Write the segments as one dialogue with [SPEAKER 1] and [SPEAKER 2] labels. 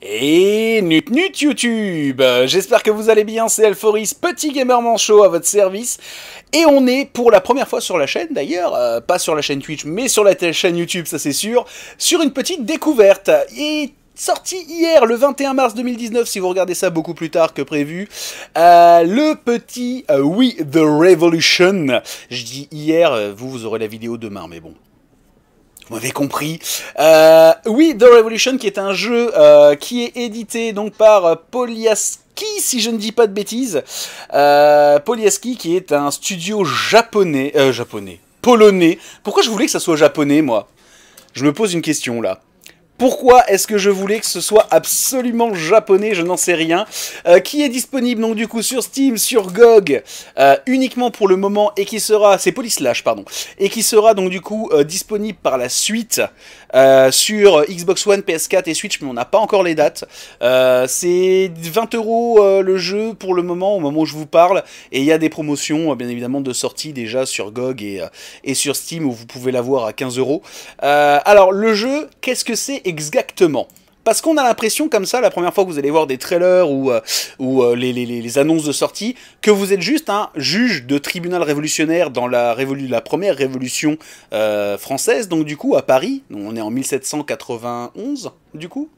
[SPEAKER 1] Et nut nut YouTube J'espère que vous allez bien, c'est Alphoris, petit gamer manchot à votre service. Et on est pour la première fois sur la chaîne d'ailleurs, euh, pas sur la chaîne Twitch, mais sur la chaîne YouTube, ça c'est sûr, sur une petite découverte. Et sorti hier, le 21 mars 2019, si vous regardez ça beaucoup plus tard que prévu. Euh, le petit oui, euh, We The Revolution. Je dis hier, vous, vous aurez la vidéo demain, mais bon, vous m'avez compris. Euh, oui, The Revolution, qui est un jeu euh, qui est édité donc par euh, Polyaski, si je ne dis pas de bêtises. Euh, qui est un studio japonais, euh, japonais, polonais. Pourquoi je voulais que ça soit japonais, moi Je me pose une question là. Pourquoi est-ce que je voulais que ce soit absolument japonais Je n'en sais rien. Euh, qui est disponible donc du coup sur Steam, sur GOG, euh, uniquement pour le moment et qui sera, c'est Polislash pardon, et qui sera donc du coup euh, disponible par la suite sur Xbox One, PS4 et Switch, mais on n'a pas encore les dates. c'est 20 euros le jeu pour le moment, au moment où je vous parle, et il y a des promotions bien évidemment de sortie déjà sur GOG et, et sur Steam où vous pouvez l'avoir à 15 euros. Alors le jeu, qu'est-ce que c'est exactement parce qu'on a l'impression comme ça, la première fois que vous allez voir des trailers ou, euh, ou euh, les, annonces de sortie, que vous êtes juste un juge de tribunal révolutionnaire dans la, la première révolution euh, française, donc du coup à Paris, on est en 1791 du coup,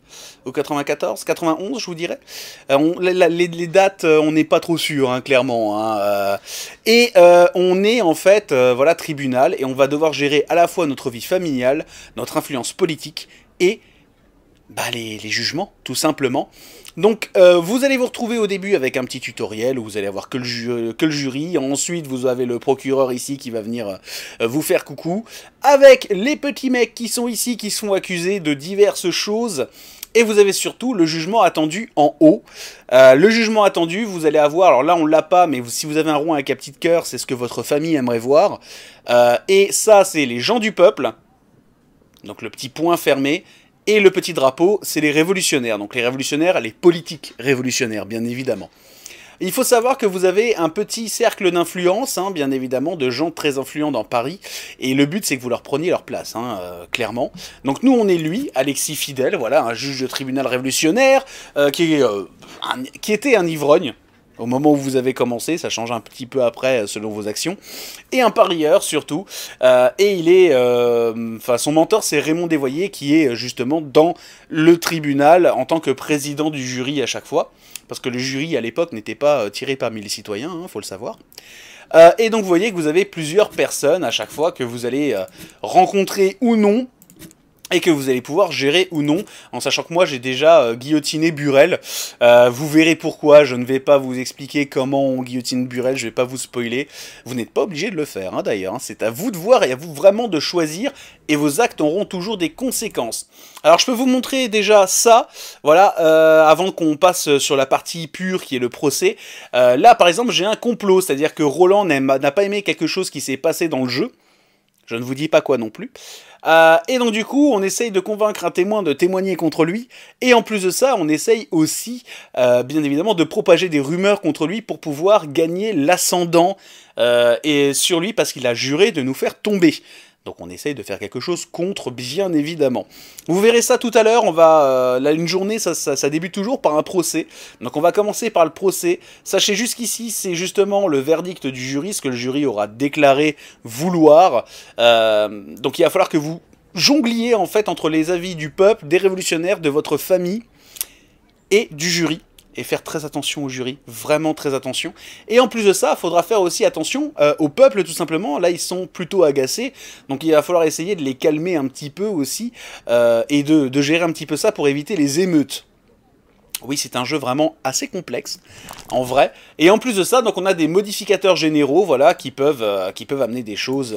[SPEAKER 1] ou 94, 91 je vous dirais. On, les, dates, on n'est pas trop sûr, hein, clairement. Hein, et on est en fait, voilà, tribunal, et on va devoir gérer à la fois notre vie familiale, notre influence politique, et bah, les, jugements, tout simplement. Donc, euh, vous allez vous retrouver au début avec un petit tutoriel où vous allez avoir que le, jury. Ensuite, vous avez le procureur ici qui va venir euh, vous faire coucou. Avec les petits mecs qui sont ici, qui sont accusés de diverses choses. Et vous avez surtout le jugement attendu en haut. Euh, le jugement attendu, vous allez avoir, alors là on l'a pas, mais si vous avez un rond avec un petit cœur, c'est ce que votre famille aimerait voir. et ça, c'est les gens du peuple donc le petit point fermé, et le petit drapeau, c'est les révolutionnaires. Donc les révolutionnaires, les politiques révolutionnaires, bien évidemment. Il faut savoir que vous avez un petit cercle d'influence, hein, bien évidemment, de gens très influents dans Paris. Et le but, c'est que vous leur preniez leur place, hein, euh, clairement. Donc nous, on est lui, Alexis Fidel, voilà, un juge de tribunal révolutionnaire, euh, qui, euh, qui était un ivrogne, au moment où vous avez commencé, ça change un petit peu après euh, selon vos actions, et un parieur surtout, euh, et il est, euh, enfin son mentor c'est Raymond Desvoyers qui est justement dans le tribunal en tant que président du jury à chaque fois, parce que le jury à l'époque n'était pas tiré parmi les citoyens, il hein, faut le savoir. et donc vous voyez que vous avez plusieurs personnes à chaque fois que vous allez rencontrer ou non et que vous allez pouvoir gérer ou non, en sachant que moi j'ai déjà euh, guillotiné Burel. Euh, vous verrez pourquoi, je ne vais pas vous expliquer comment on guillotine Burel, je ne vais pas vous spoiler. Vous n'êtes pas obligé de le faire hein, d'ailleurs, hein. c'est à vous de voir et à vous vraiment de choisir, et vos actes auront toujours des conséquences. Alors je peux vous montrer déjà ça, voilà, euh, avant qu'on passe sur la partie pure qui est le procès. là par exemple j'ai un complot, c'est-à-dire que Roland n'a pas aimé quelque chose qui s'est passé dans le jeu, je ne vous dis pas quoi non plus. Euh, et donc du coup, on essaye de convaincre un témoin de témoigner contre lui. Et en plus de ça, on essaye aussi, euh, bien évidemment, de propager des rumeurs contre lui pour pouvoir gagner l'ascendant euh, et sur lui parce qu'il a juré de nous faire tomber. Donc on essaye de faire quelque chose contre, bien évidemment. Vous verrez ça tout à l'heure, on va... Euh, une journée, ça, ça, débute toujours par un procès. Donc on va commencer par le procès. Sachez jusqu'ici, c'est justement le verdict du jury, ce que le jury aura déclaré vouloir. Euh, donc il va falloir que vous jongliez en fait entre les avis du peuple, des révolutionnaires, de votre famille et du jury et faire très attention au jury, vraiment très attention. Et en plus de ça, il faudra faire aussi attention euh, au peuple tout simplement. Là, ils sont plutôt agacés, donc il va falloir essayer de les calmer un petit peu aussi euh, et de, gérer un petit peu ça pour éviter les émeutes. Oui, c'est un jeu vraiment assez complexe, en vrai. Et en plus de ça, donc on a des modificateurs généraux, voilà, qui peuvent, euh, qui peuvent amener des choses,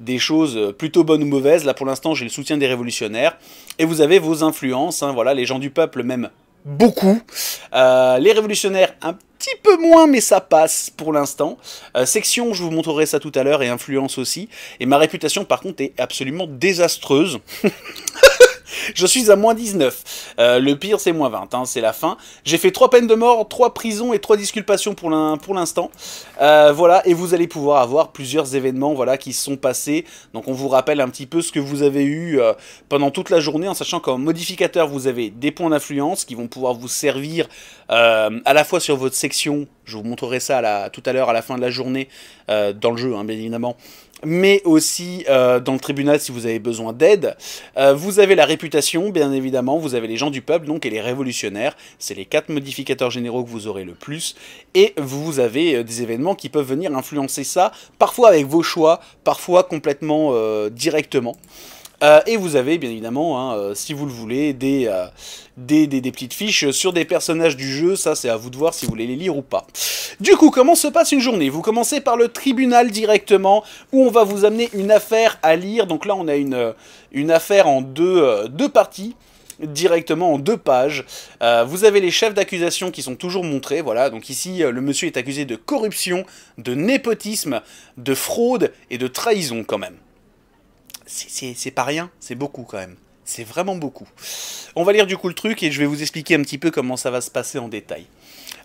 [SPEAKER 1] des choses plutôt bonnes ou mauvaises. Là, pour l'instant, j'ai le soutien des révolutionnaires. Et vous avez vos influences, hein, voilà, les gens du peuple, même beaucoup. Euh, les révolutionnaires, un petit peu moins, mais ça passe pour l'instant. Euh, section, je vous montrerai ça tout à l'heure, et influence aussi. Et ma réputation, par contre, est absolument désastreuse. Je suis à moins 19. Euh, le pire, c'est moins 20, hein, c'est la fin. J'ai fait 3 peines de mort, 3 prisons et 3 disculpations pour l'instant. Euh, voilà, et vous allez pouvoir avoir plusieurs événements voilà, qui se sont passés. Donc on vous rappelle un petit peu ce que vous avez eu euh, pendant toute la journée, en sachant qu'en modificateur, vous avez des points d'influence qui vont pouvoir vous servir à la fois sur votre section, je vous montrerai ça tout à l'heure à la fin de la journée, dans le jeu, hein, bien évidemment, mais aussi euh, dans le tribunal si vous avez besoin d'aide. Euh, vous avez la réputation, bien évidemment, vous avez les gens du peuple, donc, et les révolutionnaires. C'est les quatre modificateurs généraux que vous aurez le plus. Et vous avez euh, des événements qui peuvent venir influencer ça, parfois avec vos choix, parfois complètement directement. Euh, et vous avez bien évidemment, hein, euh, si vous le voulez, euh, des, des, petites fiches sur des personnages du jeu. Ça, c'est à vous de voir si vous voulez les lire ou pas. Du coup, comment se passe une journée Vous commencez par le tribunal directement, où on va vous amener une affaire à lire. Donc là, on a une, une affaire en deux, deux parties directement en deux pages. vous avez les chefs d'accusation qui sont toujours montrés, voilà, donc ici le monsieur est accusé de corruption, de népotisme, de fraude et de trahison quand même c'est pas rien, c'est beaucoup quand même. C'est vraiment beaucoup. On va lire du coup le truc et je vais vous expliquer un petit peu comment ça va se passer en détail.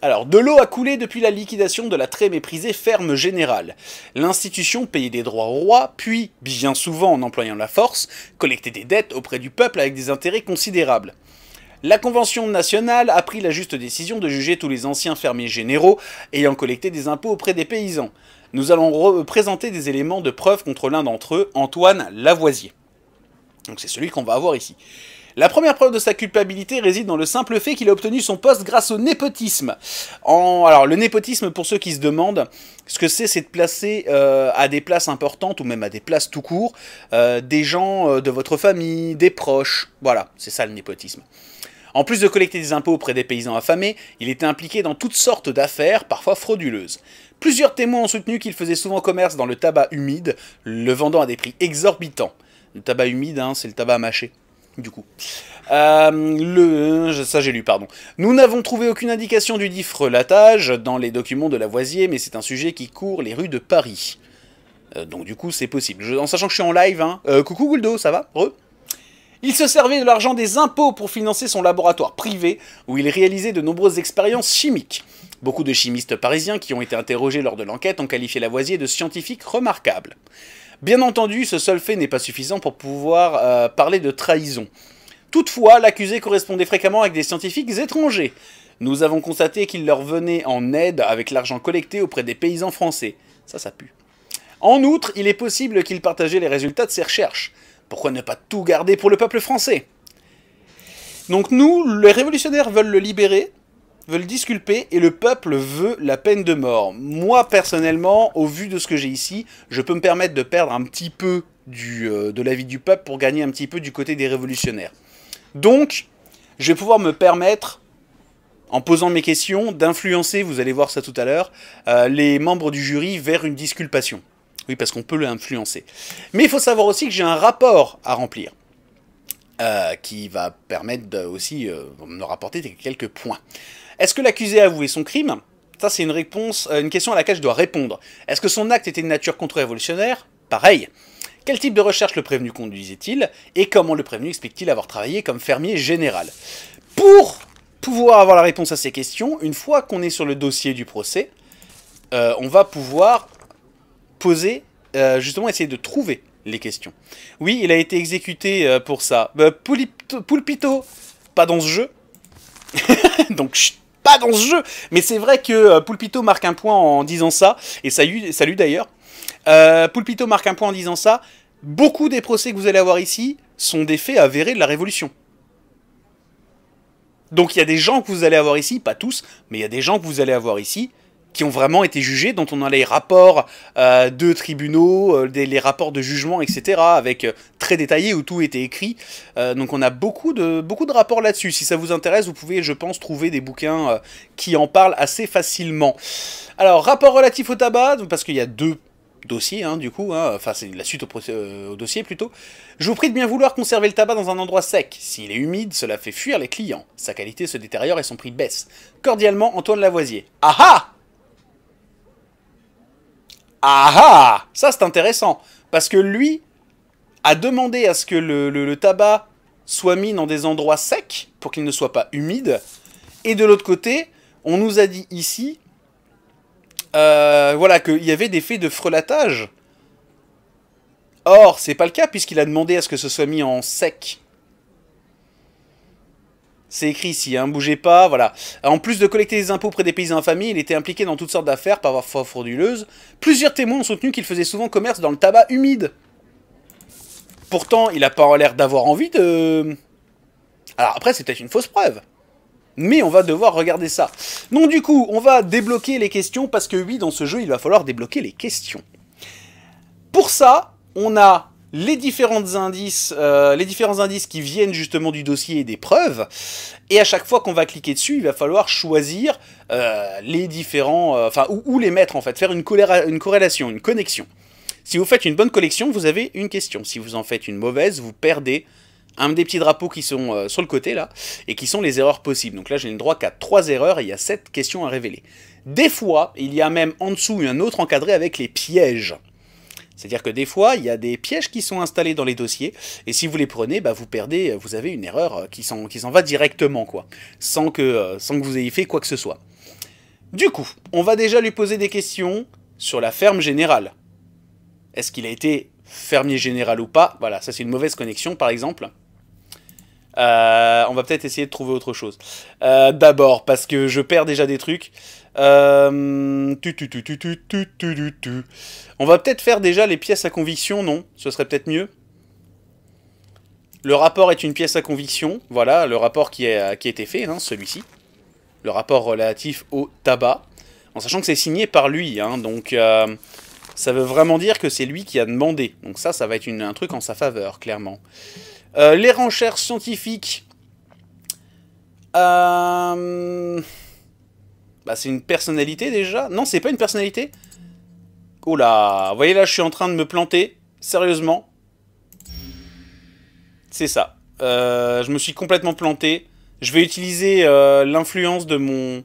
[SPEAKER 1] Alors, de l'eau a coulé depuis la liquidation de la très méprisée ferme générale. L'institution payait des droits au roi, puis, bien souvent en employant la force, collectait des dettes auprès du peuple avec des intérêts considérables. La Convention nationale a pris la juste décision de juger tous les anciens fermiers généraux ayant collecté des impôts auprès des paysans nous allons présenter des éléments de preuve contre l'un d'entre eux, Antoine Lavoisier. Donc c'est celui qu'on va avoir ici. La première preuve de sa culpabilité réside dans le simple fait qu'il a obtenu son poste grâce au népotisme. En, alors le népotisme, pour ceux qui se demandent, ce que c'est, c'est de placer euh, à des places importantes, ou même à des places tout court, euh, des gens euh, de votre famille, des proches. Voilà, c'est ça le népotisme. En plus de collecter des impôts auprès des paysans affamés, il était impliqué dans toutes sortes d'affaires, parfois frauduleuses. Plusieurs témoins ont soutenu qu'il faisait souvent commerce dans le tabac humide, le vendant à des prix exorbitants. Le tabac humide, hein, c'est le tabac à mâcher du coup. Euh, le, ça j'ai lu, pardon. Nous n'avons trouvé aucune indication du diffrelatage dans les documents de Lavoisier, mais c'est un sujet qui court les rues de Paris. Euh, donc du coup c'est possible. en sachant que je suis en live, hein. Euh, coucou Gouldo, ça va il se servait de l'argent des impôts pour financer son laboratoire privé, où il réalisait de nombreuses expériences chimiques. Beaucoup de chimistes parisiens qui ont été interrogés lors de l'enquête ont qualifié Lavoisier de scientifique remarquable. Bien entendu, ce seul fait n'est pas suffisant pour pouvoir euh, parler de trahison. Toutefois, l'accusé correspondait fréquemment avec des scientifiques étrangers. Nous avons constaté qu'il leur venait en aide avec l'argent collecté auprès des paysans français. Ça, ça pue. En outre, il est possible qu'il partageait les résultats de ses recherches. Pourquoi ne pas tout garder pour le peuple français Donc nous, les révolutionnaires veulent le libérer, veulent disculper et le peuple veut la peine de mort. Moi, personnellement, au vu de ce que j'ai ici, je peux me permettre de perdre un petit peu du, euh, de l'avis du peuple pour gagner un petit peu du côté des révolutionnaires. Donc, je vais pouvoir me permettre, en posant mes questions, d'influencer, vous allez voir ça tout à l'heure, euh, les membres du jury vers une disculpation. Oui, parce qu'on peut l'influencer. Mais il faut savoir aussi que j'ai un rapport à remplir. Euh, qui va permettre aussi de me rapporter quelques points. Est-ce que l'accusé a avoué son crime Ça, c'est une réponse, euh, une question à laquelle je dois répondre. Est-ce que son acte était de nature contre-révolutionnaire Pareil. Quel type de recherche le prévenu conduisait-il et comment le prévenu explique-t-il avoir travaillé comme fermier général Pour pouvoir avoir la réponse à ces questions, une fois qu'on est sur le dossier du procès, euh, on va pouvoir poser, euh, justement essayer de trouver les questions. Oui, il a été exécuté pour ça. Pulpito, pas dans ce jeu. Donc, chut dans ce jeu. Mais c'est vrai que euh, Pulpito marque un point en disant ça, et salut, salut d'ailleurs. Euh, Poulpito marque un point en disant ça. Beaucoup des procès que vous allez avoir ici sont des faits avérés de la Révolution. Donc il y a des gens que vous allez avoir ici, pas tous, mais il y a des gens que vous allez avoir ici qui ont vraiment été jugés, dont on a les rapports euh, de tribunaux, euh, les rapports de jugement, etc., avec euh, très détaillés où tout était écrit. donc on a beaucoup de, beaucoup de rapports là-dessus. Si ça vous intéresse, vous pouvez, je pense, trouver des bouquins qui en parlent assez facilement. Alors, rapport relatif au tabac, parce qu'il y a deux dossiers, hein, du coup, hein, enfin c'est la suite au, au, dossier plutôt. Je vous prie de bien vouloir conserver le tabac dans un endroit sec. S'il est humide, cela fait fuir les clients. Sa qualité se détériore et son prix baisse. Cordialement, Antoine Lavoisier. Aha! Ah ah ah Ça c'est intéressant, parce que lui a demandé à ce que le, tabac soit mis dans des endroits secs, pour qu'il ne soit pas humide, et de l'autre côté, on nous a dit ici, euh, voilà, qu'il y avait des faits de frelatage. Or, c'est pas le cas, puisqu'il a demandé à ce que ce soit mis en sec c'est écrit ici, hein, bougez pas, voilà. En plus de collecter des impôts auprès des paysans famille, il était impliqué dans toutes sortes d'affaires, parfois frauduleuses. Plusieurs témoins ont soutenu qu'il faisait souvent commerce dans le tabac humide. Pourtant, il a pas l'air d'avoir envie de... Alors après, c'est peut-être une fausse preuve. Mais on va devoir regarder ça. Non, du coup, on va débloquer les questions, parce que oui, dans ce jeu, il va falloir débloquer les questions. Pour ça, on a les, indices, euh, les différents indices qui viennent justement du dossier et des preuves. Et à chaque fois qu'on va cliquer dessus, il va falloir choisir euh, les différents... Euh, enfin, où, les mettre en fait, faire une, corrélation, une connexion. Si vous faites une bonne collection, vous avez une question. Si vous en faites une mauvaise, vous perdez un des petits drapeaux qui sont sur le côté là, et qui sont les erreurs possibles. Donc là, j'ai le droit qu'à 3 erreurs et il y a 7 questions à révéler. Des fois, il y a même en dessous un autre encadré avec les pièges. C'est-à-dire que des fois, il y a des pièges qui sont installés dans les dossiers, et si vous les prenez, bah, vous perdez, vous avez une erreur euh, qui s'en va directement, quoi, sans que, euh, sans que vous ayez fait quoi que ce soit. Du coup, on va déjà lui poser des questions sur la ferme générale. Est-ce qu'il a été fermier général ou pas Voilà, ça c'est une mauvaise connexion par exemple. Euh, on va peut-être essayer de trouver autre chose. D'abord, parce que je perds déjà des trucs. Euh... On va peut-être faire déjà les pièces à conviction, non Ce serait peut-être mieux. Le rapport est une pièce à conviction. Voilà, le rapport qui, euh, a, été fait, hein, celui-ci. Le rapport relatif au tabac. En sachant que c'est signé par lui, hein, donc euh, ça veut vraiment dire que c'est lui qui a demandé. Donc ça, ça va être un truc en sa faveur, clairement. Euh, les renchères scientifiques... Euh... Bah, c'est une personnalité déjà Non, c'est pas une personnalité Oh là Vous voyez là, je suis en train de me planter. Sérieusement. C'est ça. Euh, je me suis complètement planté. Je vais utiliser euh, l'influence de mon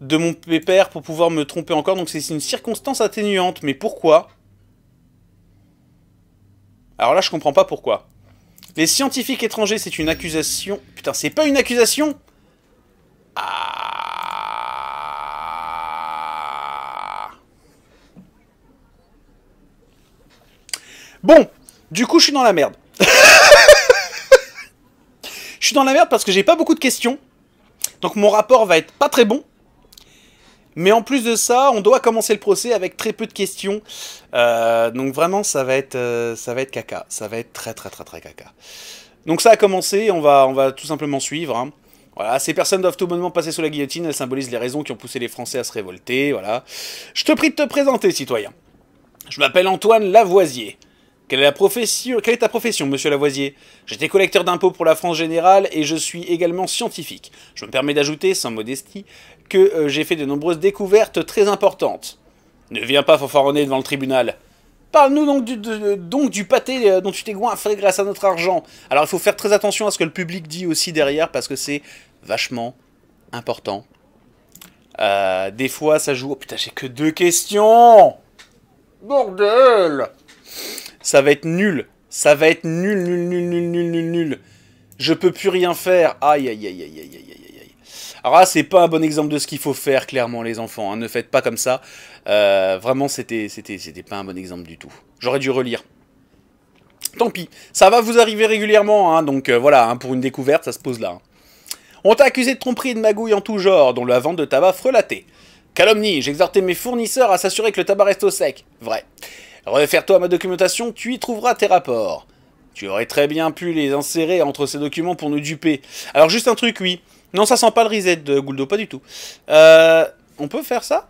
[SPEAKER 1] de mon pépère pour pouvoir me tromper encore. Donc c'est une circonstance atténuante. Mais pourquoi Alors là, je comprends pas pourquoi. Les scientifiques étrangers, c'est une accusation. Putain, c'est pas une accusation Ah Bon, du coup, je suis dans la merde. je suis dans la merde parce que j'ai pas beaucoup de questions. Donc mon rapport va être pas très bon. Mais en plus de ça, on doit commencer le procès avec très peu de questions. Euh, donc vraiment, ça va être, euh, ça va être caca. Ça va être très très très très caca. Donc ça a commencé. On va, on va tout simplement suivre. Hein. Voilà, ces personnes doivent tout bonnement passer sous la guillotine. Elles symbolisent les raisons qui ont poussé les Français à se révolter. Voilà. Je te prie de te présenter, citoyen. Je m'appelle Antoine Lavoisier. Quelle est, ta profession, monsieur Lavoisier J'étais collecteur d'impôts pour la France générale et je suis également scientifique. Je me permets d'ajouter, sans modestie, que euh, j'ai fait de nombreuses découvertes très importantes. Ne viens pas fanfaronner devant le tribunal. Parle-nous donc du, donc du pâté euh, dont tu t'es goinfré grâce à notre argent. Alors il faut faire très attention à ce que le public dit aussi derrière parce que c'est vachement important. Euh, des fois ça joue... Oh putain j'ai que deux questions Bordel ça va être nul. Ça va être nul, nul, nul, nul, nul, nul, nul. Je peux plus rien faire. Aïe, aïe, aïe, aïe, aïe, aïe, aïe. Alors là, c'est pas un bon exemple de ce qu'il faut faire, clairement, les enfants. Hein. Ne faites pas comme ça. Euh, vraiment, c'était, pas un bon exemple du tout. J'aurais dû relire. Tant pis. Ça va vous arriver régulièrement, hein. donc euh, voilà, hein, pour une découverte, ça se pose là. Hein. On t'a accusé de tromperie et de magouille en tout genre, dont la vente de tabac frelaté. Calomnie, j'exhortais mes fournisseurs à s'assurer que le tabac reste au sec. Vrai. Réfère-toi à ma documentation, tu y trouveras tes rapports. Tu aurais très bien pu les insérer entre ces documents pour nous duper. Alors juste un truc, oui. Non, ça sent pas le reset de Gouldo, pas du tout. Euh, on peut faire ça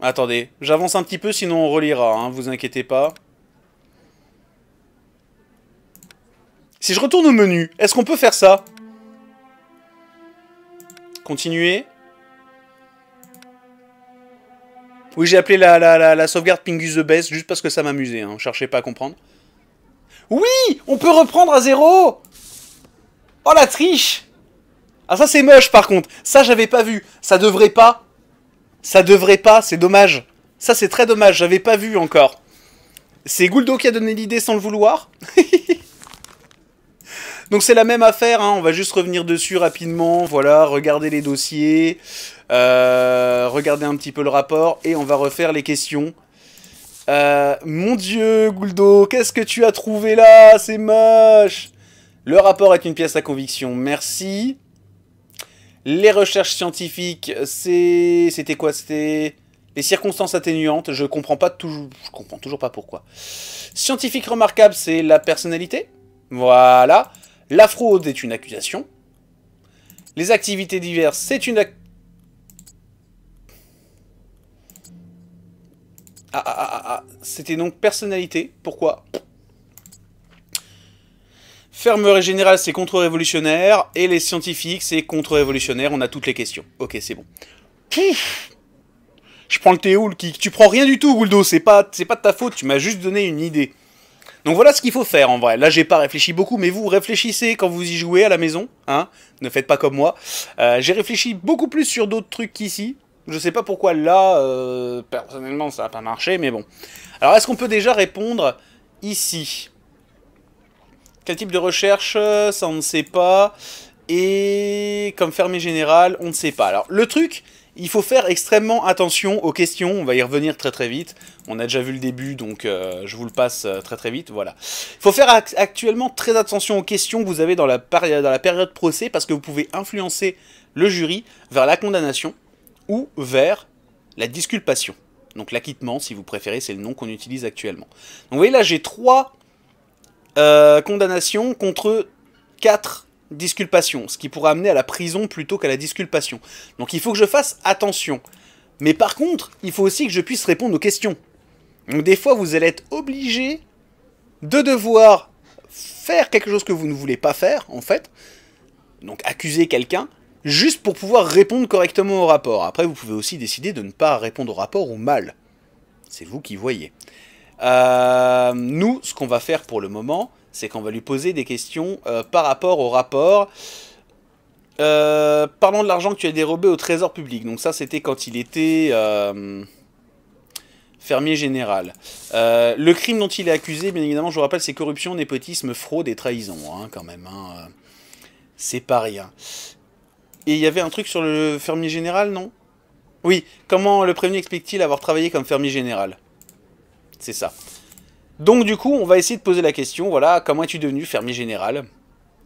[SPEAKER 1] Attendez, j'avance un petit peu, sinon on relira, hein, vous inquiétez pas. Si je retourne au menu, est-ce qu'on peut faire ça Continuer Oui, j'ai appelé la, la, la, la, sauvegarde Pingus the Best juste parce que ça m'amusait. Hein. cherchait pas à comprendre. Oui On peut reprendre à zéro Oh la triche Ah ça c'est moche par contre. Ça j'avais pas vu. Ça devrait pas. Ça devrait pas, c'est dommage. Ça c'est très dommage, j'avais pas vu encore. C'est Gouldo qui a donné l'idée sans le vouloir. Donc c'est la même affaire, hein. on va juste revenir dessus rapidement, voilà, regarder les dossiers, euh, regardez un petit peu le rapport et on va refaire les questions. Euh, mon dieu, Gouldo, qu'est-ce que tu as trouvé là C'est moche Le rapport est une pièce à conviction, merci. Les recherches scientifiques, c'est... C'était quoi C'était... Les circonstances atténuantes, je comprends pas toujours... Je comprends toujours pas pourquoi. Scientifique remarquable, c'est la personnalité. Voilà. La fraude est une accusation. Les activités diverses, c'est une accusation Ah, ah, ah, ah, ah. C'était donc personnalité. Pourquoi Fermerie générale, c'est contre-révolutionnaire. Et les scientifiques, c'est contre-révolutionnaire. On a toutes les questions. Ok, c'est bon. Pouf Je prends le Théoul qui. Tu prends rien du tout, Gouldo. C'est pas, c'est pas de ta faute. Tu m'as juste donné une idée. Donc voilà ce qu'il faut faire en vrai. Là, j'ai pas réfléchi beaucoup, mais vous réfléchissez quand vous y jouez à la maison. Hein ne faites pas comme moi. Euh, j'ai réfléchi beaucoup plus sur d'autres trucs qu'ici. Je sais pas pourquoi là, euh, personnellement, ça n'a pas marché, mais bon. Alors, est-ce qu'on peut déjà répondre ici Quel type de recherche Ça, on ne sait pas. Et comme fermé général, on ne sait pas. Alors, le truc, il faut faire extrêmement attention aux questions, on va y revenir très très vite. On a déjà vu le début, donc euh, je vous le passe euh, très très vite, voilà. Il faut faire actuellement très attention aux questions que vous avez dans la, dans la période procès, parce que vous pouvez influencer le jury vers la condamnation ou vers la disculpation. Donc l'acquittement, si vous préférez, c'est le nom qu'on utilise actuellement. Donc vous voyez là, j'ai trois euh, condamnations contre quatre disculpations, ce qui pourrait amener à la prison plutôt qu'à la disculpation. Donc il faut que je fasse attention. Mais par contre, il faut aussi que je puisse répondre aux questions. Donc des fois, vous allez être obligé de devoir faire quelque chose que vous ne voulez pas faire, en fait, donc accuser quelqu'un, juste pour pouvoir répondre correctement au rapport. Après, vous pouvez aussi décider de ne pas répondre au rapport ou mal. C'est vous qui voyez. Euh, nous, ce qu'on va faire pour le moment, c'est qu'on va lui poser des questions euh, par rapport au rapport. Euh, parlons de l'argent que tu as dérobé au trésor public. Donc ça, c'était quand il était fermier général. le crime dont il est accusé, bien évidemment, je vous rappelle, c'est corruption, népotisme, fraude et trahison, hein, quand même. Hein, c'est pas rien il y avait un truc sur le fermier général, non Oui, comment le prévenu explique-t-il avoir travaillé comme fermier général C'est ça. Donc du coup, on va essayer de poser la question, voilà, comment es-tu devenu fermier général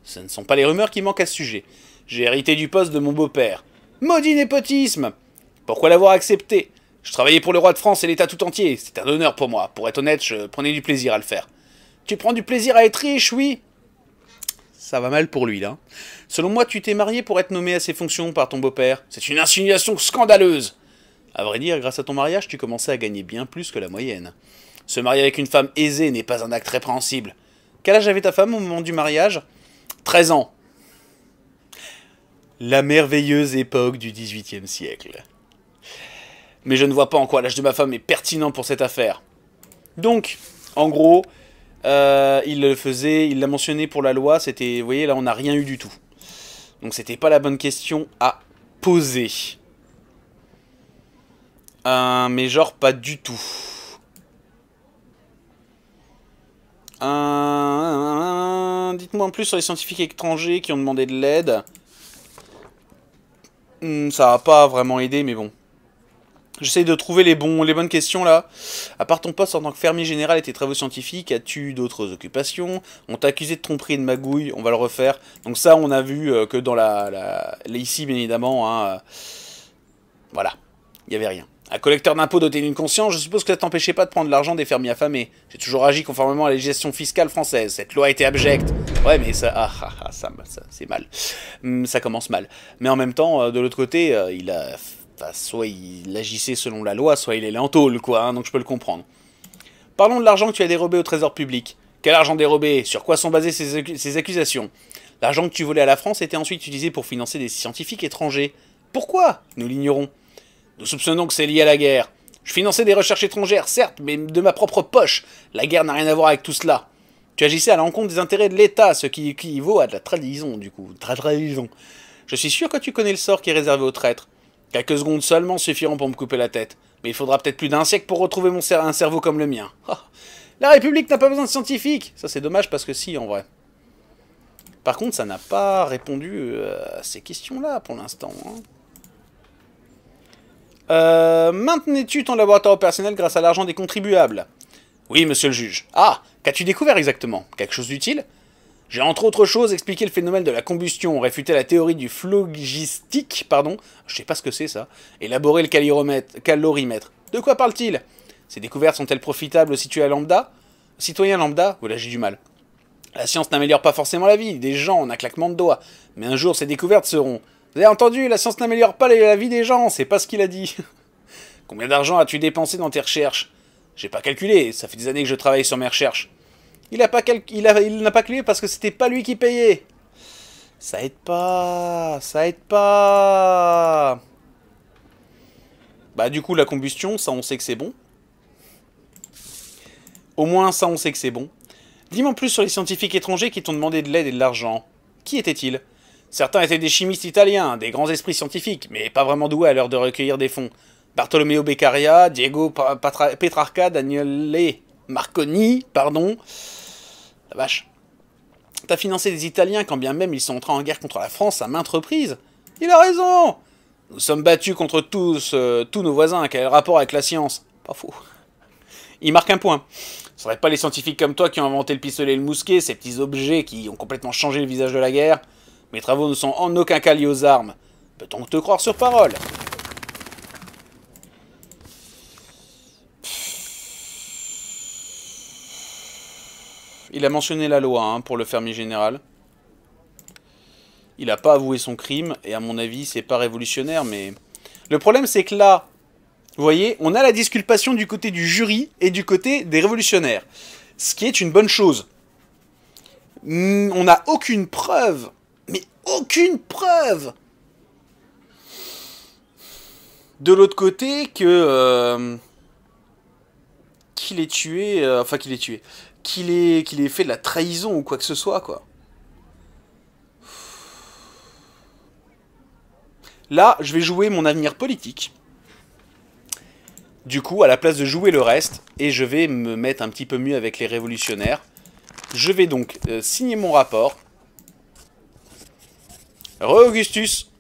[SPEAKER 1] Ce ne sont pas les rumeurs qui manquent à ce sujet. J'ai hérité du poste de mon beau-père. Maudit népotisme Pourquoi l'avoir accepté Je travaillais pour le roi de France et l'État tout entier, c'est un honneur pour moi. Pour être honnête, je prenais du plaisir à le faire. Tu prends du plaisir à être riche, oui ça va mal pour lui là. Selon moi, tu t'es marié pour être nommé à ces fonctions par ton beau-père. C'est une insinuation scandaleuse. À vrai dire, grâce à ton mariage, tu commençais à gagner bien plus que la moyenne. Se marier avec une femme aisée n'est pas un acte répréhensible. Quel âge avait ta femme au moment du mariage 13 ans. La merveilleuse époque du XVIIIe siècle. Mais je ne vois pas en quoi l'âge de ma femme est pertinent pour cette affaire. Donc, en gros, euh, il le faisait, il l'a mentionné pour la loi, c'était, vous voyez, là on n'a rien eu du tout. Donc c'était pas la bonne question à poser. Euh, mais genre pas du tout. Euh, dites-moi en plus sur les scientifiques étrangers qui ont demandé de l'aide. Hmm, ça a pas vraiment aidé, mais bon. J'essaye de trouver les, bons, les bonnes questions là. À part ton poste en tant que fermier général et tes travaux scientifiques, as-tu d'autres occupations On t'a accusé de tromperie et de magouille, on va le refaire. Donc ça, on a vu euh, que dans la... Ici, bien évidemment, hein, euh, voilà, il n'y avait rien. Un collecteur d'impôts doté d'une conscience, je suppose que ça t'empêchait pas de prendre l'argent des fermiers affamés. J'ai toujours agi conformément à la législation fiscale française. Cette loi était abjecte. Ouais, mais ça, ah, ah, ah ça, ça c'est mal. Hum, ça commence mal. Mais en même temps, euh, de l'autre côté, il a bah, soit il agissait selon la loi, soit il est en quoi, hein, donc je peux le comprendre. Parlons de l'argent que tu as dérobé au trésor public. Quel argent dérobé Sur quoi sont basées ces, accusations L'argent que tu volais à la France était ensuite utilisé pour financer des scientifiques étrangers. Pourquoi Nous l'ignorons. Nous soupçonnons que c'est lié à la guerre. Je finançais des recherches étrangères, certes, mais de ma propre poche. La guerre n'a rien à voir avec tout cela. Tu agissais à l'encontre des intérêts de l'État, ce qui équivaut à de la trahison, du coup. trahison. Je suis sûr que tu connais le sort qui est réservé aux traîtres. Quelques secondes seulement suffiront pour me couper la tête, mais il faudra peut-être plus d'un siècle pour retrouver mon un cerveau comme le mien. La République n'a pas besoin de scientifiques Ça c'est dommage parce que si, en vrai. Par contre, ça n'a pas répondu euh, à ces questions-là pour l'instant. Hein. Euh, maintenais-tu ton laboratoire personnel grâce à l'argent des contribuables Oui, monsieur le juge. Ah, qu'as-tu découvert exactement Quelque chose d'utile j'ai entre autres choses expliqué le phénomène de la combustion, réfuté la théorie du phlogistique, pardon, je sais pas ce que c'est ça, élaboré le calorimètre. De quoi parle-t-il Ces découvertes sont-elles profitables aux à lambda Citoyen lambda Voilà, oh j'ai du mal. La science n'améliore pas forcément la vie des gens en un claquement de doigts, mais un jour ces découvertes seront. Vous avez entendu, la science n'améliore pas la vie des gens, c'est pas ce qu'il a dit. Combien d'argent as-tu dépensé dans tes recherches J'ai pas calculé, ça fait des années que je travaille sur mes recherches. Il n'a pas, clé parce que c'était pas lui qui payait. Ça aide pas. Ça aide pas. Bah du coup, la combustion, ça on sait que c'est bon. Au moins, ça on sait que c'est bon. Dis-moi plus sur les scientifiques étrangers qui t'ont demandé de l'aide et de l'argent. Qui étaient-ils Certains étaient des chimistes italiens, des grands esprits scientifiques, mais pas vraiment doués à l'heure de recueillir des fonds. Bartolomeo Beccaria, Diego Petrarca, Daniele Marconi, pardon, la vache. T'as financé des Italiens quand bien même ils sont entrés en guerre contre la France à maintes reprises. Il a raison Nous sommes battus contre tous, euh, tous nos voisins, quel rapport avec la science Pas fou !»« Il marque un point. Ce seraient pas les scientifiques comme toi qui ont inventé le pistolet et le mousquet, ces petits objets qui ont complètement changé le visage de la guerre. Mes travaux ne sont en aucun cas liés aux armes. Peut-on te croire sur parole Il a mentionné la loi hein, pour le fermier général. Il n'a pas avoué son crime, et à mon avis, c'est pas révolutionnaire, mais... Le problème, c'est que là, vous voyez, on a la disculpation du côté du jury et du côté des révolutionnaires. Ce qui est une bonne chose. On n'a aucune preuve, mais aucune preuve de l'autre côté que euh, qu'il est tué, euh, enfin qu'il est tué, qu'il ait, fait de la trahison ou quoi que ce soit, quoi. Là, je vais jouer mon avenir politique. Du coup, à la place de jouer le reste, et je vais me mettre un petit peu mieux avec les révolutionnaires, je vais donc euh, signer mon rapport. Re Augustus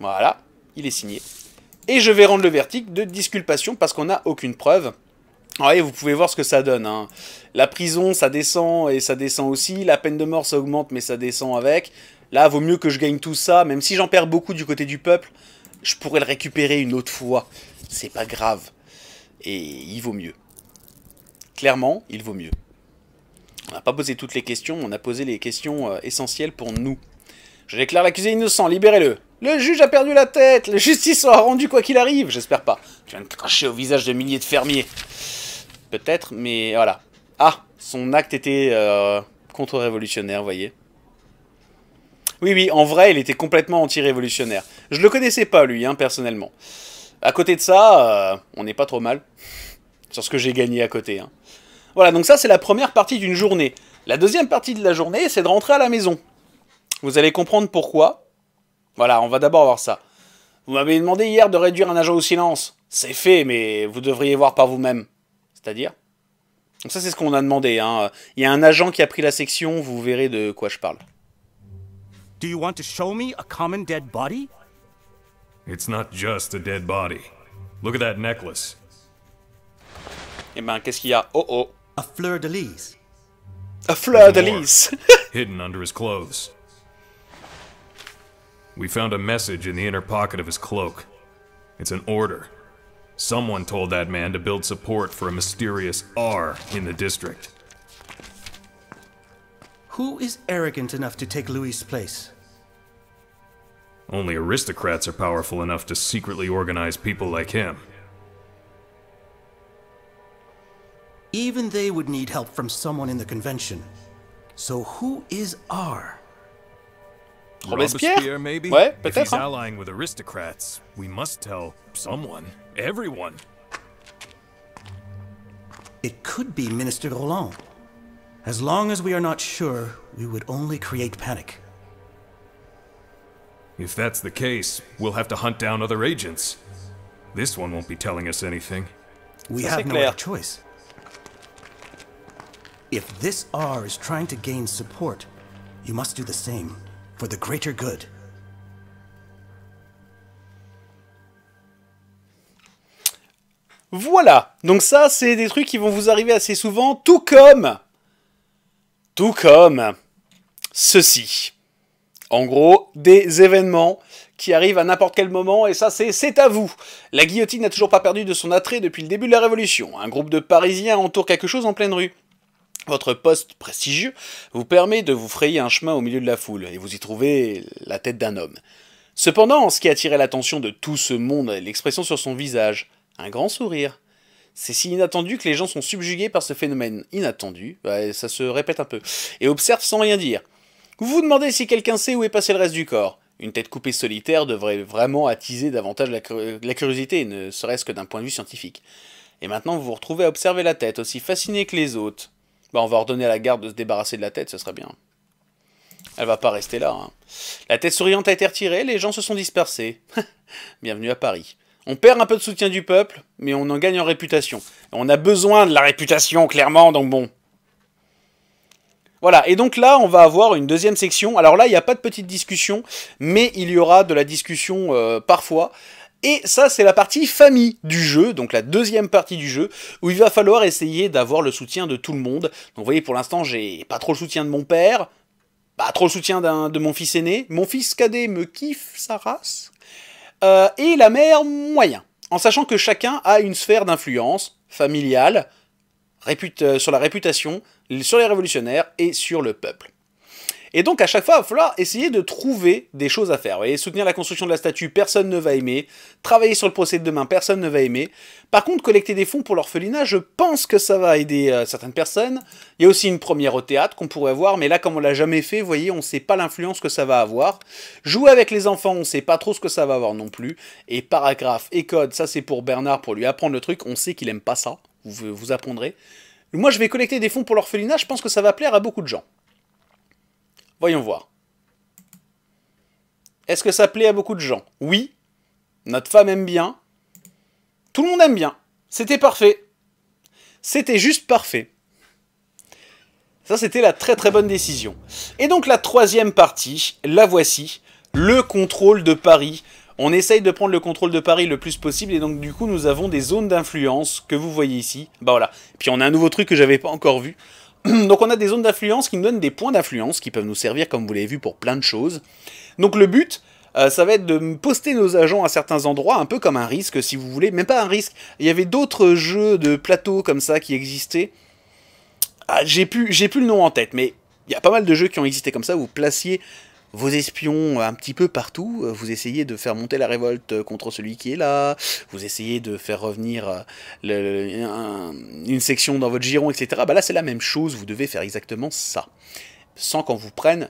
[SPEAKER 1] Voilà, il est signé. Et je vais rendre le verdict de disculpation parce qu'on n'a aucune preuve. Ah vous pouvez voir ce que ça donne. Hein. La prison, ça descend et ça descend aussi. La peine de mort, ça augmente, mais ça descend avec. Là, vaut mieux que je gagne tout ça, même si j'en perds beaucoup du côté du peuple, je pourrais le récupérer une autre fois. C'est pas grave. Et il vaut mieux. Clairement, il vaut mieux. On n'a pas posé toutes les questions, on a posé les questions euh, essentielles pour nous. Je déclare l'accusé innocent, libérez-le. Le juge a perdu la tête, la justice sera rendue quoi qu'il arrive, j'espère pas. Tu viens de cracher au visage de milliers de fermiers peut-être, mais voilà. Ah, son acte était euh, contre-révolutionnaire, vous voyez. Oui, oui, en vrai, il était complètement anti-révolutionnaire. Je le connaissais pas, lui, hein, personnellement. À côté de ça, euh, on n'est pas trop mal. Sur ce que j'ai gagné à côté. Hein. Voilà, donc ça, c'est la première partie d'une journée. La deuxième partie de la journée, c'est de rentrer à la maison. Vous allez comprendre pourquoi. Voilà, on va d'abord voir ça. Vous m'avez demandé hier de réduire un agent au silence. C'est fait, mais vous devriez voir par vous-même. C'est-à-dire Donc ça, c'est ce qu'on a demandé. Hein. Il y a un agent qui a pris la section, vous verrez de quoi je parle. Do you want to show me a common dead body? It's not just a dead body. Look at that necklace. Eh ben, qu'est-ce qu'il y a Oh oh. A fleur de lys. A fleur de lys hidden under his clothes. We found a message in the inner pocket of his cloak. It's an order. Someone told that man to build support for a mysterious R in the district. Who is arrogant enough to take Louis' place? Only aristocrats are powerful enough to secretly organize people like him. Even they would need help from someone in the convention. So who is R?
[SPEAKER 2] Robespierre, maybe? Ouais, if he's
[SPEAKER 1] allying with aristocrats, we must tell someone everyone. It could be Minister Roland. As long as we are not sure, we would only create panic. If that's the case, we'll have to hunt down other agents. This one won't be telling us anything. We have no other choice. If this R is trying to gain support, you must do the same, for the greater good. Voilà. Donc ça, c'est des trucs qui vont vous arriver assez souvent, tout comme... Tout comme... Ceci. En gros, des événements qui arrivent à n'importe quel moment, et ça c'est c'est à vous. La guillotine n'a toujours pas perdu de son attrait depuis le début de la Révolution. Un groupe de Parisiens entoure quelque chose en pleine rue. Votre poste prestigieux vous permet de vous frayer un chemin au milieu de la foule, et vous y trouvez la tête d'un homme. Cependant, ce qui attirait l'attention de tout ce monde est l'expression sur son visage un grand sourire. C'est si inattendu que les gens sont subjugués par ce phénomène inattendu, bah, ça se répète un peu, et observe sans rien dire. Vous vous demandez si quelqu'un sait où est passé le reste du corps. Une tête coupée solitaire devrait vraiment attiser davantage la, curiosité, ne serait-ce que d'un point de vue scientifique. Et maintenant, vous vous retrouvez à observer la tête, aussi fascinée que les autres. Bah, on va ordonner à la garde de se débarrasser de la tête, ce serait bien. Elle va pas rester là. Hein. La tête souriante a été retirée, les gens se sont dispersés. Bienvenue à Paris. On perd un peu de soutien du peuple, mais on en gagne en réputation. On a besoin de la réputation, clairement, donc bon. Voilà, et donc là, on va avoir une deuxième section. Alors là, il n'y a pas de petite discussion, mais il y aura de la discussion euh, parfois. Et ça, c'est la partie famille du jeu, donc la deuxième partie du jeu, où il va falloir essayer d'avoir le soutien de tout le monde. Donc vous voyez, pour l'instant, j'ai pas trop le soutien de mon père, pas trop le soutien de mon fils aîné. Mon fils cadet me kiffe sa race, euh, et la mère moyen, en sachant que chacun a une sphère d'influence familiale, euh, sur la réputation, sur les révolutionnaires et sur le peuple. Et donc à chaque fois, il va falloir essayer de trouver des choses à faire. Vous voyez, soutenir la construction de la statue, personne ne va aimer. Travailler sur le procès de demain, personne ne va aimer. Par contre, collecter des fonds pour l'orphelinat, je pense que ça va aider euh, certaines personnes. Il y a aussi une première au théâtre qu'on pourrait voir, mais là, comme on l'a jamais fait, vous voyez, on ne sait pas l'influence que ça va avoir. Jouer avec les enfants, on ne sait pas trop ce que ça va avoir non plus. Et paragraphe et code, ça c'est pour Bernard, pour lui apprendre le truc. On sait qu'il aime pas ça. Vous, vous apprendrez. Moi, je vais collecter des fonds pour l'orphelinat, je pense que ça va plaire à beaucoup de gens. Voyons voir. Est-ce que ça plaît à beaucoup de gens Oui. Notre femme aime bien. Tout le monde aime bien. C'était parfait. C'était juste parfait. Ça, c'était la très très bonne décision. Et donc la troisième partie, la voici, le contrôle de Paris. On essaye de prendre le contrôle de Paris le plus possible et donc du coup nous avons des zones d'influence que vous voyez ici. Bah voilà. Puis on a un nouveau truc que j'avais pas encore vu. Donc on a des zones d'influence qui nous donnent des points d'influence qui peuvent nous servir, comme vous l'avez vu, pour plein de choses. Donc le but, euh, ça va être de poster nos agents à certains endroits, un peu comme un risque, si vous voulez. Même pas un risque. Il y avait d'autres jeux de plateau comme ça qui existaient. Ah, j'ai plus, j'ai plus le nom en tête, mais il y a pas mal de jeux qui ont existé comme ça. Vous placiez vos espions un petit peu partout. Euh, vous essayez de faire monter la révolte euh, contre celui qui est là. Vous essayez de faire revenir euh, une section dans votre giron, etc. Bah là, c'est la même chose. Vous devez faire exactement ça, sans qu'on vous prenne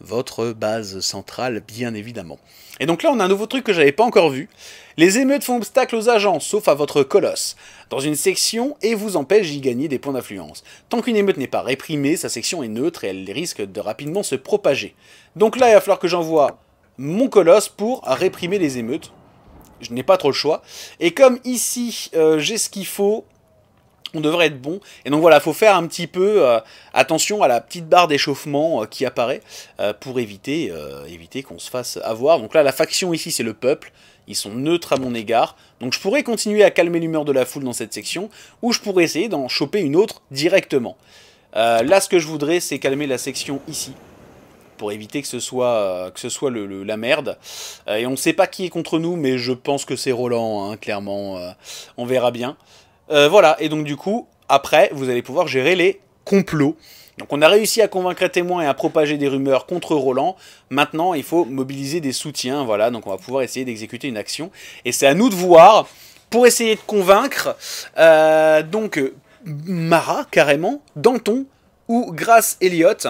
[SPEAKER 1] votre base centrale, bien évidemment. Et donc là, on a un nouveau truc que j'avais pas encore vu. Les émeutes font obstacle aux agents, sauf à votre colosse, dans une section et vous empêchent d'y gagner des points d'influence. Tant qu'une émeute n'est pas réprimée, sa section est neutre et elle risque de rapidement se propager. Donc là, il va falloir que j'envoie mon colosse pour réprimer les émeutes. Je n'ai pas trop le choix. Et comme ici, euh, j'ai ce qu'il faut, on devrait être bon. Et donc voilà, faut faire un petit peu euh, attention à la petite barre d'échauffement euh, qui apparaît euh, pour éviter, éviter qu'on se fasse avoir. Donc là, la faction ici, c'est le peuple. Ils sont neutres à mon égard. Donc je pourrais continuer à calmer l'humeur de la foule dans cette section, ou je pourrais essayer d'en choper une autre directement. là, ce que je voudrais, c'est calmer la section ici pour éviter que ce soit, que ce soit la merde. et on ne sait pas qui est contre nous, mais je pense que c'est Roland, hein, clairement. on verra bien. Euh, voilà, et donc du coup, après, vous allez pouvoir gérer les complots. Donc on a réussi à convaincre les témoins et à propager des rumeurs contre Roland. Maintenant, il faut mobiliser des soutiens, voilà, donc on va pouvoir essayer d'exécuter une action. Et c'est à nous de voir pour essayer de convaincre, euh, donc Mara, carrément, Danton ou Grace Elliott.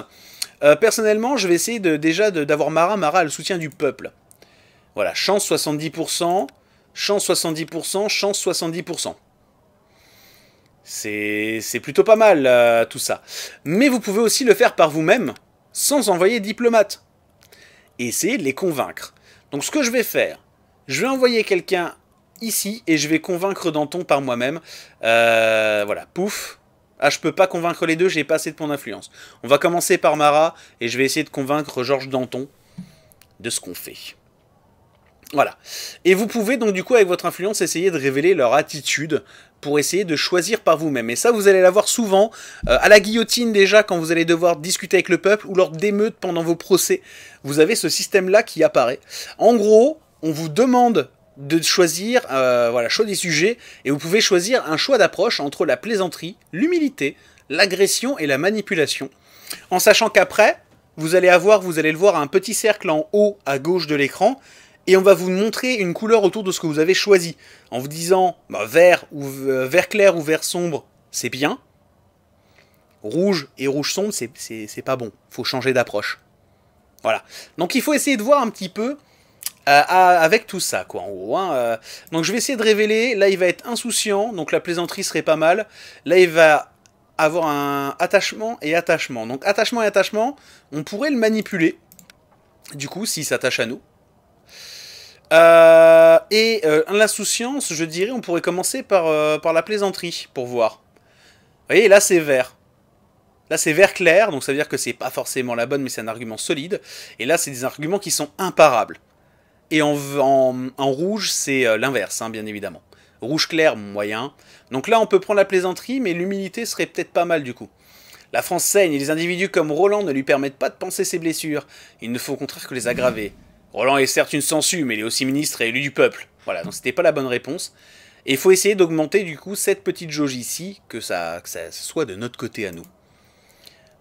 [SPEAKER 1] Euh, personnellement, je vais essayer de, déjà d'avoir Mara. Mara a le soutien du peuple. Voilà, chance 70%, chance 70%, chance 70%. C'est plutôt pas mal euh, tout ça. Mais vous pouvez aussi le faire par vous-même, sans envoyer diplomate. Et essayer de les convaincre. Donc ce que je vais faire, je vais envoyer quelqu'un ici et je vais convaincre Danton par moi-même. Euh, voilà, pouf. Ah, je peux pas convaincre les deux, j'ai pas assez de points d'influence. On va commencer par Mara et je vais essayer de convaincre Georges Danton de ce qu'on fait. Voilà. Et vous pouvez donc du coup avec votre influence essayer de révéler leur attitude pour essayer de choisir par vous-même. Et ça, vous allez l'avoir souvent euh, à la guillotine déjà quand vous allez devoir discuter avec le peuple ou lors d'émeutes pendant vos procès. Vous avez ce système-là qui apparaît. En gros, on vous demande de choisir, euh, voilà, choix des sujets, et vous pouvez choisir un choix d'approche entre la plaisanterie, l'humilité, l'agression et la manipulation. En sachant qu'après, vous allez avoir, vous allez le voir, un petit cercle en haut à gauche de l'écran, et on va vous montrer une couleur autour de ce que vous avez choisi, en vous disant bah, vert ou euh, vert clair ou vert sombre, c'est bien. Rouge et rouge sombre, c'est pas bon. Faut changer d'approche. Voilà. Donc il faut essayer de voir un petit peu euh, avec tout ça, quoi, en hein, euh. Donc je vais essayer de révéler. Là, il va être insouciant, donc la plaisanterie serait pas mal. Là, il va avoir un attachement et attachement. Donc attachement et attachement, on pourrait le manipuler, du coup, s'il s'attache à nous. Euh, et euh, l'insouciance, je dirais, on pourrait commencer par, euh, par la plaisanterie pour voir. Vous voyez, là c'est vert. Là c'est vert clair, donc ça veut dire que c'est pas forcément la bonne, mais c'est un argument solide. Et là c'est des arguments qui sont imparables. Et en, rouge, c'est l'inverse, hein, bien évidemment. Rouge clair, moyen. Donc là on peut prendre la plaisanterie, mais l'humilité serait peut-être pas mal du coup. La France saigne et les individus comme Roland ne lui permettent pas de penser ses blessures. Il ne faut au contraire que les aggraver. Roland est certes une censure, mais il est aussi ministre et élu du peuple. Voilà, donc c'était pas la bonne réponse. Et il faut essayer d'augmenter du coup cette petite jauge ici, que ça, soit de notre côté à nous.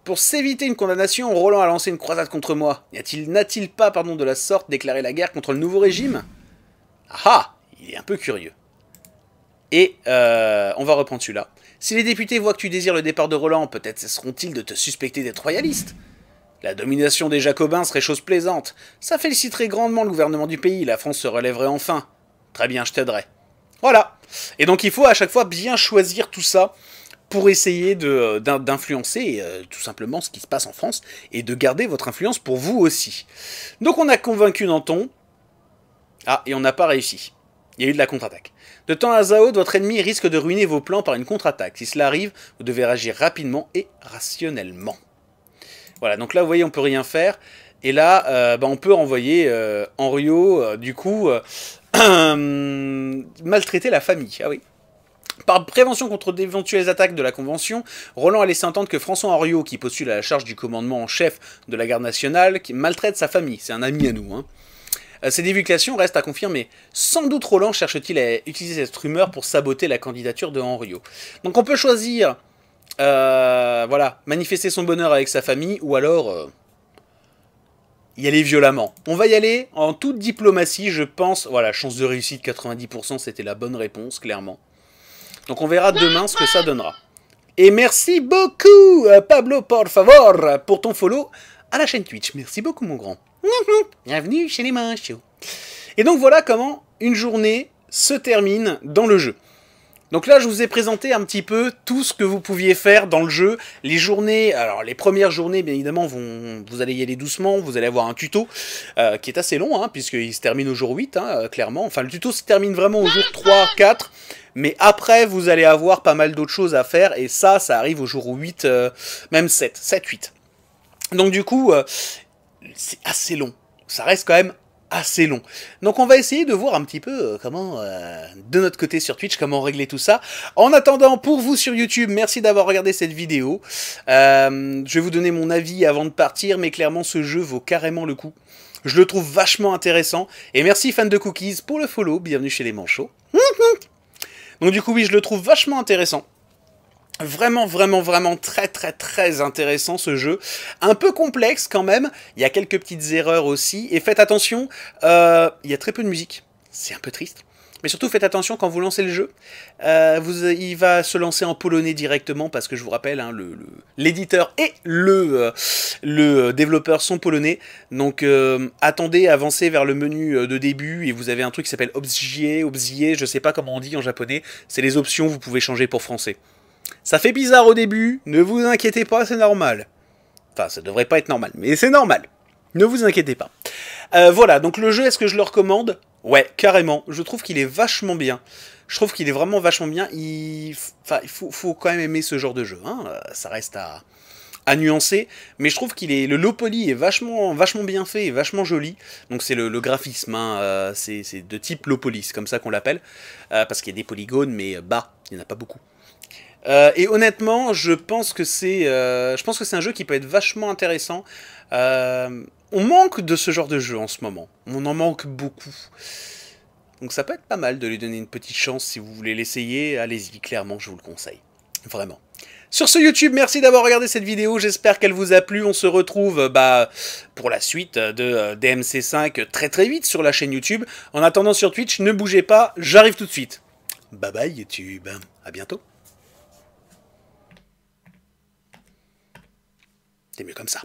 [SPEAKER 1] Pour s'éviter une condamnation, Roland a lancé une croisade contre moi. N'a-t-il pas, pardon, de la sorte déclaré la guerre contre le nouveau régime ah, ah Il est un peu curieux. Et euh, on va reprendre celui-là. Si les députés voient que tu désires le départ de Roland, peut-être cesseront-ils de te suspecter d'être royaliste la domination des Jacobins serait chose plaisante. Ça féliciterait grandement le gouvernement du pays, la France se relèverait enfin. Très bien, je t'aiderai. Voilà. Et donc il faut à chaque fois bien choisir tout ça pour essayer d'influencer euh, tout simplement ce qui se passe en France et de garder votre influence pour vous aussi. Donc on a convaincu Nanton. Ah, et on n'a pas réussi. Il y a eu de la contre-attaque. De temps à autre, votre ennemi risque de ruiner vos plans par une contre-attaque. Si cela arrive, vous devez réagir rapidement et rationnellement. Voilà, donc là, vous voyez, on peut rien faire. Et là, euh, bah, on peut envoyer euh, Henriot, euh, du coup, maltraiter la famille. Ah oui. Par prévention contre d'éventuelles attaques de la Convention, Roland a laissé entendre que François Henriot, qui postule à la charge du commandement en chef de la garde nationale, qui maltraite sa famille. C'est un ami à nous. Hein. Ces divulgations restent à confirmer. Sans doute Roland cherche-t-il à utiliser cette rumeur pour saboter la candidature de Henriot. Donc on peut choisir euh, voilà, manifester son bonheur avec sa famille ou alors euh, y aller violemment. On va y aller en toute diplomatie, je pense. Voilà, chance de réussite 90%, c'était la bonne réponse, clairement. Donc on verra demain ce que ça donnera. Et merci beaucoup, euh, Pablo, por favor, pour ton follow à la chaîne Twitch. Merci beaucoup, mon grand. Bienvenue chez les mains. Et donc voilà comment une journée se termine dans le jeu. Donc là, je vous ai présenté un petit peu tout ce que vous pouviez faire dans le jeu. Les journées, alors les premières journées, bien évidemment, vont, vous allez y aller doucement, vous allez avoir un tuto euh, qui est assez long, hein, puisqu'il se termine au jour 8, hein, euh, clairement. Enfin, le tuto se termine vraiment au jour 3, 4. Mais après, vous allez avoir pas mal d'autres choses à faire, et ça, ça arrive au jour 8, euh, même 7, 7, 8. Donc du coup, c'est assez long. Ça reste quand même assez long. Donc on va essayer de voir un petit peu euh, comment, euh, de notre côté sur Twitch, comment régler tout ça. En attendant, pour vous sur YouTube, merci d'avoir regardé cette vidéo. Euh, je vais vous donner mon avis avant de partir, mais clairement ce jeu vaut carrément le coup. Je le trouve vachement intéressant. Et merci fans de Cookies pour le follow, bienvenue chez les manchots. Donc du coup oui, je le trouve vachement intéressant. Vraiment, vraiment, vraiment très, très, très intéressant ce jeu. Un peu complexe quand même. Il y a quelques petites erreurs aussi. Et faites attention, euh, il y a très peu de musique. C'est un peu triste. Mais surtout, faites attention quand vous lancez le jeu. Euh, il va se lancer en polonais directement parce que je vous rappelle, hein, l'éditeur et euh, le, développeur sont polonais. Donc attendez, avancez vers le menu de début et vous avez un truc qui s'appelle Obzie, Obzie, je ne sais pas comment on dit en japonais. C'est les options, vous pouvez changer pour français. Ça fait bizarre au début, ne vous inquiétez pas, c'est normal. Enfin, ça devrait pas être normal, mais c'est normal. Ne vous inquiétez pas. Euh, voilà, donc le jeu, est-ce que je le recommande Ouais, carrément. Je trouve qu'il est vachement bien. Je trouve qu'il est vraiment vachement bien. Il, il faut, quand même aimer ce genre de jeu. Hein. Euh, ça reste à, nuancer, mais je trouve qu'il est le low poly est vachement vachement bien fait et vachement joli. Donc c'est le, graphisme, hein, euh, c'est de type low poly, c'est comme ça qu'on l'appelle, parce qu'il y a des polygones mais bah il n'y en a pas beaucoup. Euh, et honnêtement, je pense que c'est, euh, je pense que c'est un jeu qui peut être vachement intéressant. Euh, on manque de ce genre de jeu en ce moment. On en manque beaucoup. Donc ça peut être pas mal de lui donner une petite chance si vous voulez l'essayer. Allez-y, clairement, je vous le conseille. Vraiment. Sur ce YouTube, merci d'avoir regardé cette vidéo, j'espère qu'elle vous a plu, on se retrouve bah, pour la suite de DMC5 très très vite sur la chaîne YouTube. En attendant sur Twitch, ne bougez pas, j'arrive tout de suite. Bye bye YouTube, à bientôt. T'es mieux comme ça.